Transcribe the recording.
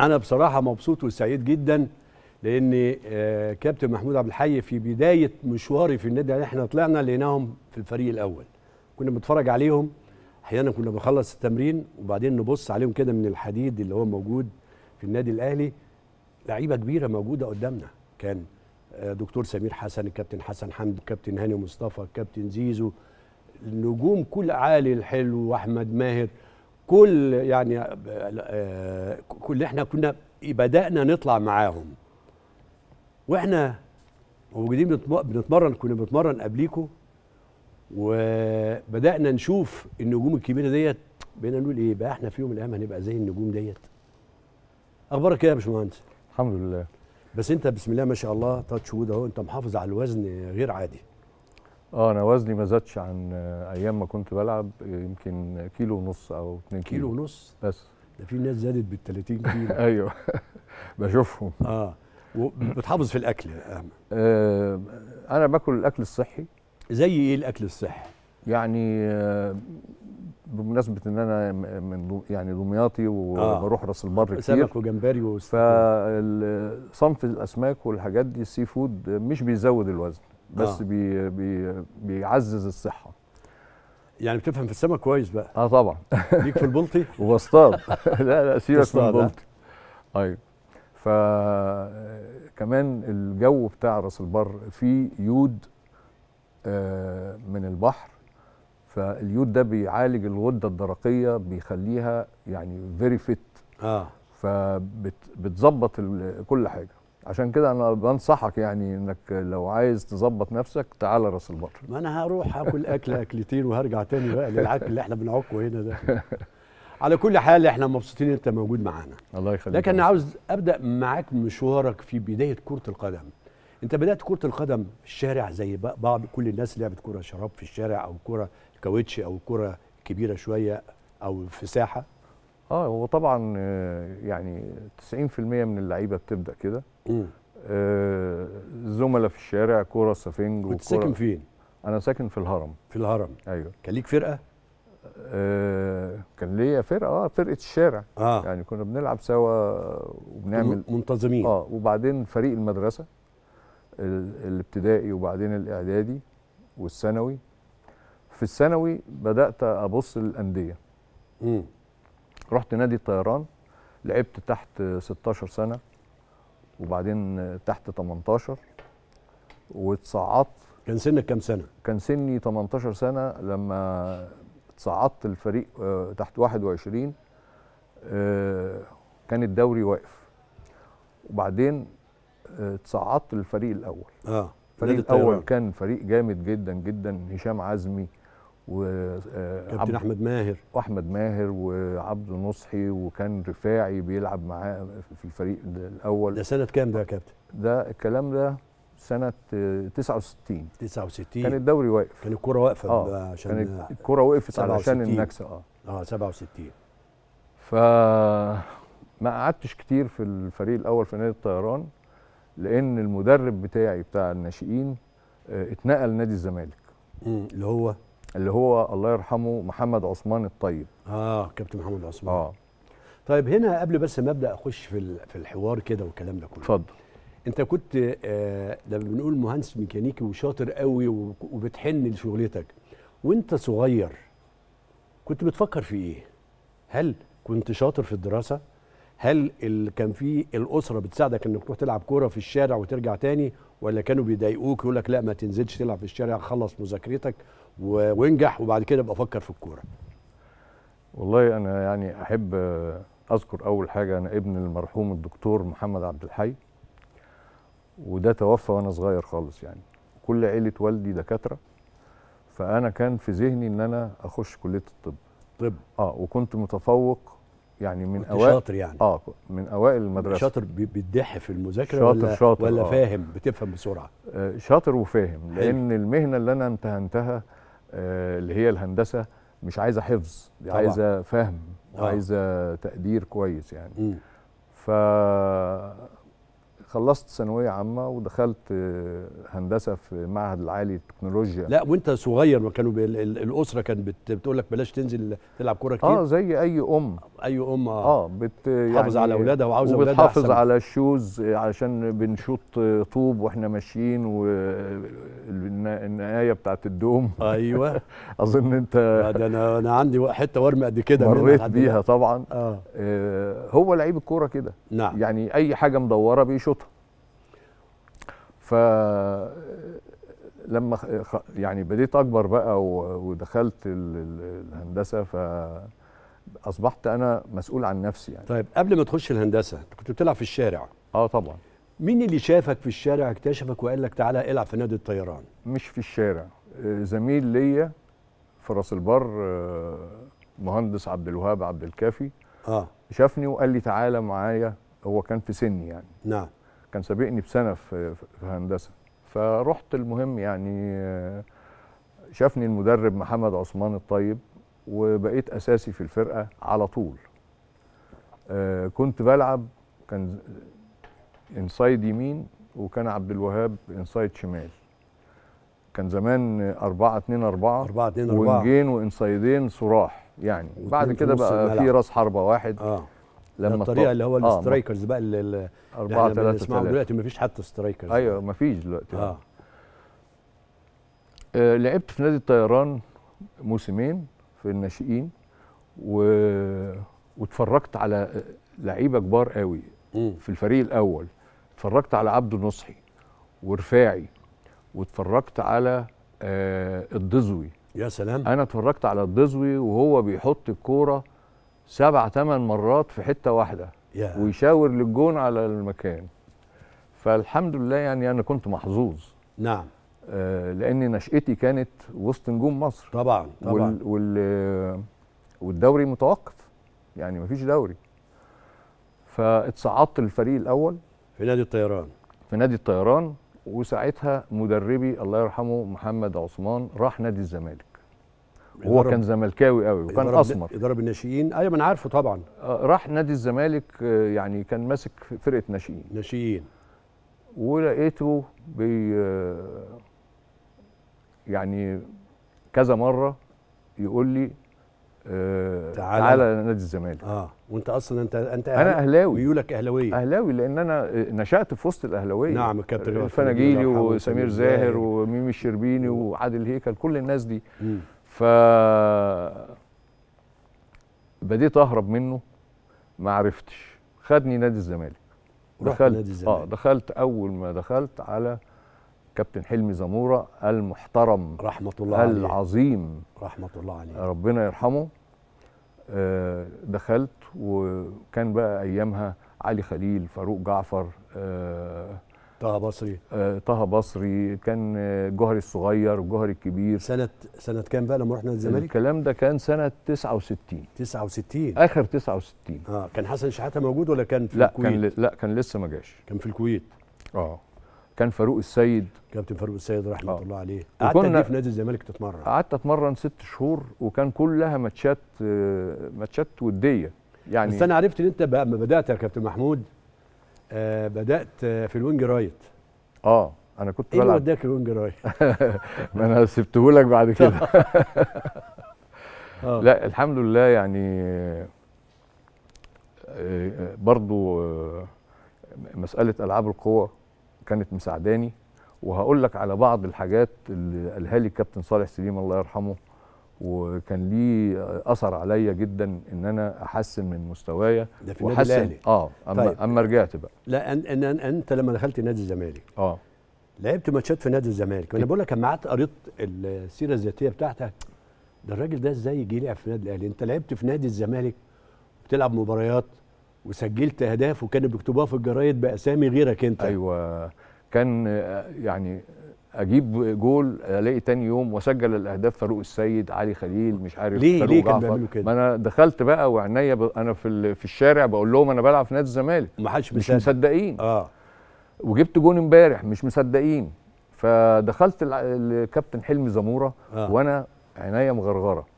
انا بصراحه مبسوط وسعيد جدا لان آه، كابتن محمود عبد الحي في بدايه مشواري في النادي يعني احنا طلعنا لقيناهم في الفريق الاول كنا بنتفرج عليهم احيانا كنا بنخلص التمرين وبعدين نبص عليهم كده من الحديد اللي هو موجود في النادي الاهلي لعيبه كبيره موجوده قدامنا كان آه، دكتور سمير حسن الكابتن حسن حمدي الكابتن هاني مصطفى الكابتن زيزو نجوم كل عالي الحلو واحمد ماهر كل يعني آه، كل احنا كنا بدانا نطلع معاهم واحنا موجودين بنتمرن كنا بنتمرن قبليكم وبدانا نشوف النجوم الكبيره ديت بقينا نقول ايه بقى احنا في يوم من الايام هنبقى زي النجوم ديت اخبارك ايه يا باشمهندس الحمد لله بس انت بسم الله ما شاء الله تاتش وود اهو انت محافظ على الوزن غير عادي اه انا وزني ما زادش عن ايام ما كنت بلعب يمكن كيلو ونص او 2 كيلو, كيلو ونص بس ده في ناس زادت بال 30 كيلو ايوه بشوفهم اه وبتحافظ في الاكل اهم آه انا باكل الاكل الصحي زي ايه الاكل الصحي يعني آه بمناسبه ان انا من يعني دمياطي آه. وبروح راس البر كتير سمك وجمبري وصنف الاسماك والحاجات دي السي فود مش بيزود الوزن بس آه. بي بي بيعزز الصحه يعني بتفهم في السمك كويس بقى اه طبعا ليك في البلطي واصطاد لا لا سيبك من آه. البلطي ايوه طيب. فكمان الجو بتاع راس البر فيه يود آه من البحر فاليود ده بيعالج الغده الدرقيه بيخليها يعني فيري فيت اه فبتظبط كل حاجه عشان كده انا بنصحك يعني انك لو عايز تظبط نفسك تعال راس البر ما انا هروح اكل اكل اكلتين وهرجع تاني بقى للعك اللي احنا بنعكه هنا ده على كل حال احنا مبسوطين انت موجود معانا الله يخليك لكن انا عاوز ابدا معاك مشوارك في بدايه كره القدم انت بدات كره القدم في الشارع زي بعض كل الناس لعبت كره شراب في الشارع او كره كاوتش او كره كبيره شويه او في ساحه اه هو طبعا آه، يعني 90% من اللعيبه بتبدا كده آه، زملاء في الشارع كوره سفنج كنت ساكن فين؟ انا ساكن في الهرم في الهرم ايوه كان ليك فرقه؟ آه كان ليا فرقه اه فرقه الشارع آه. يعني كنا بنلعب سوا وبنعمل منتظمين اه وبعدين فريق المدرسه الابتدائي وبعدين الاعدادي والثانوي في الثانوي بدات ابص للانديه رحت نادي الطيران لعبت تحت 16 سنه وبعدين تحت 18 واتصعدت كان سنك كام سنه؟ كان سني 18 سنه لما اتصعدت الفريق آه، تحت 21 آه، كان الدوري واقف وبعدين اتصعدت آه، للفريق الاول اه الفريق الاول كان فريق جامد جدا جدا هشام عزمي و آه، كابتن احمد ماهر واحمد ماهر وعبد نصحي وكان رفاعي بيلعب معاه في الفريق الاول ده سنه كام ده يا كابتن ده الكلام ده سنه 69 69 كان الدوري واقف كان الكوره واقفه آه. عشان كان الكوره وقفت علشان النكسه اه اه 67 ف ما قعدتش كتير في الفريق الاول في نادي الطيران لان المدرب بتاعي بتاع الناشئين آه، اتنقل نادي الزمالك اللي هو اللي هو الله يرحمه محمد عثمان الطيب اه كابتن محمد عثمان اه طيب هنا قبل بس ما ابدا اخش في في الحوار كده والكلام ده كله اتفضل انت كنت آه لما بنقول مهندس ميكانيكي وشاطر قوي وبتحن لشغلتك وانت صغير كنت بتفكر في ايه هل كنت شاطر في الدراسه هل اللي كان في الاسره بتساعدك انك تروح تلعب كوره في الشارع وترجع تاني ولا كانوا بيضايقوك يقول لك لا ما تنزلش تلعب في الشارع خلص مذاكرتك وانجح وبعد كده ابقى افكر في الكوره والله انا يعني احب اذكر اول حاجه انا ابن المرحوم الدكتور محمد عبد الحي وده توفى وانا صغير خالص يعني كل عيله والدي دكاتره فانا كان في ذهني ان انا اخش كليه الطب طب اه وكنت متفوق يعني من اوائل شاطر يعني اه من اوائل المدرسه شاطر بتضح في المذاكره شاطر ولا شاطر ولا آه. فاهم بتفهم بسرعه آه شاطر وفاهم حلو. لان المهنه اللي انا امتهنتها آه اللي هي الهندسه مش عايزه حفظ دي عايزه فهم آه. عايزه تقدير كويس يعني م. ف خلصت ثانويه عامه ودخلت آه، هندسه في معهد العالي للتكنولوجيا لا وانت صغير ما كانوا الاسره كانت بتقول لك بلاش تنزل تلعب كوره كتير اه زي اي ام اي ام اه, آه بت يعني على اولادها وعاوزه اولادها بتحافظ على الشوز آه، علشان بنشوط آه، طوب واحنا ماشيين والنقايه بتاعت الدوم ايوه اظن انت ده انا انا عندي حته ورم قد كده مريت بيها طبعا آه. آه هو لعيب الكوره كده نعم يعني اي حاجه مدوره بيشوط فلما يعني بديت اكبر بقى ودخلت الهندسه ف اصبحت انا مسؤول عن نفسي يعني طيب قبل ما تخش الهندسه كنت بتلعب في الشارع اه طبعا مين اللي شافك في الشارع اكتشفك وقال لك تعالى العب في نادي الطيران مش في الشارع آه، زميل ليا في راس البر آه، مهندس عبد الوهاب عبد الكافي اه شافني وقال لي تعالى معايا هو كان في سني يعني نعم كان سابقني بسنه في هندسه فرحت المهم يعني آه، شافني المدرب محمد عثمان الطيب وبقيت اساسي في الفرقه على طول آه، كنت بلعب كان انسايد يمين وكان عبد الوهاب انسايد شمال كان زمان 4 2 4 4 2 4 ونجين وانسايدين صراح يعني بعد كده بقى في راس حربه واحد آه. لما الطريقه اللي هو آه، السترايكرز بقى اللي 4 3 بنسمعه دلوقتي ما فيش حتى سترايكرز ايوه ما فيش دلوقتي آه. آه لعبت في نادي الطيران موسمين في الناشئين و... واتفرجت على لعيبه كبار قوي في الفريق الاول اتفرجت على عبد النصحي ورفاعي واتفرجت على آه الدزوي يا سلام انا اتفرجت على الدزوي وهو بيحط الكوره سبع ثمان مرات في حته واحده yeah. ويشاور للجون على المكان فالحمد لله يعني انا كنت محظوظ نعم آه لان نشأتي كانت وسط نجوم مصر طبعا طبعا وال وال والدوري متوقف يعني مفيش دوري فاتصعدت للفريق الاول في نادي الطيران في نادي الطيران وساعتها مدربي الله يرحمه محمد عثمان راح نادي الزمالك هو كان زملكاوي قوي وكان اسمر اداره الناشئين ايوه انا عارفه طبعا آه، راح نادي الزمالك آه، يعني كان ماسك فرقه ناشئين ناشئين ولقيته بي آه، يعني كذا مره يقول لي آه تعالى تعالى نادي الزمالك اه وانت اصلا انت انت أهل... انا اهلاوي ميولك اهلاويه اهلاوي لان انا نشات في وسط الاهلاويه نعم كابتن الفناجيلي وسمير زاهر وميمي الشربيني وعادل هيكل كل الناس دي مم. ف بديت اهرب منه ما عرفتش خدني نادي الزمالك دخلت نادي آه، الزمالك. اه دخلت اول ما دخلت على كابتن حلمي زموره المحترم رحمه الله العظيم عليه العظيم رحمه الله عليه ربنا يرحمه آه دخلت وكان بقى ايامها علي خليل فاروق جعفر آه طه بصري آه، طه بصري كان جوهري الصغير وجوهري الكبير سنه سنه كام بقى لما رحنا الزمالك الكلام ده كان سنه 69 69 اخر 69 اه كان حسن شحاته موجود ولا كان في لا الكويت كان لا كان لسه ما جاش كان في الكويت اه كان فاروق السيد كابتن فاروق السيد رحمه آه. الله عليه قعدت قد إيه في نادي الزمالك تتمرن قعدت اتمرن ست شهور وكان كلها ماتشات آه، ماتشات وديه يعني بس انا عرفت ان انت بقى ما بدات يا كابتن محمود آه بدات في الوينج رايت اه انا كنت ايه اللي وداك الوينج رايت ما انا سبتهولك بعد كده آه. لا الحمد لله يعني آه، برضو آه، مساله العاب القوى كانت مساعداني وهقول لك على بعض الحاجات اللي قالها لي الكابتن صالح سليم الله يرحمه وكان ليه اثر عليا جدا ان انا احسن من مستوايا ده اه اما طيب. اما رجعت بقى لا أن أن أن انت لما دخلت نادي الزمالك اه لعبت ماتشات في نادي الزمالك وانا بقول لك لما قعدت قريت السيره الذاتيه بتاعتك ده الراجل ده ازاي جه يلعب في النادي الاهلي انت لعبت في نادي الزمالك وبتلعب مباريات وسجلت اهداف وكانوا بيكتبوها في الجرايد باسامي غيرك انت ايوه كان آه، يعني اجيب جول الاقي تاني يوم واسجل الاهداف فاروق السيد علي خليل مش عارف ليه ليه كان بيعملوا كده ما انا دخلت بقى وعينيا ب... انا في في الشارع بقول لهم انا بلعب في نادي الزمالك محدش مش مصدقين اه وجبت جون امبارح مش مصدقين فدخلت الكابتن حلمي زموره آه. وانا عينيا مغرغره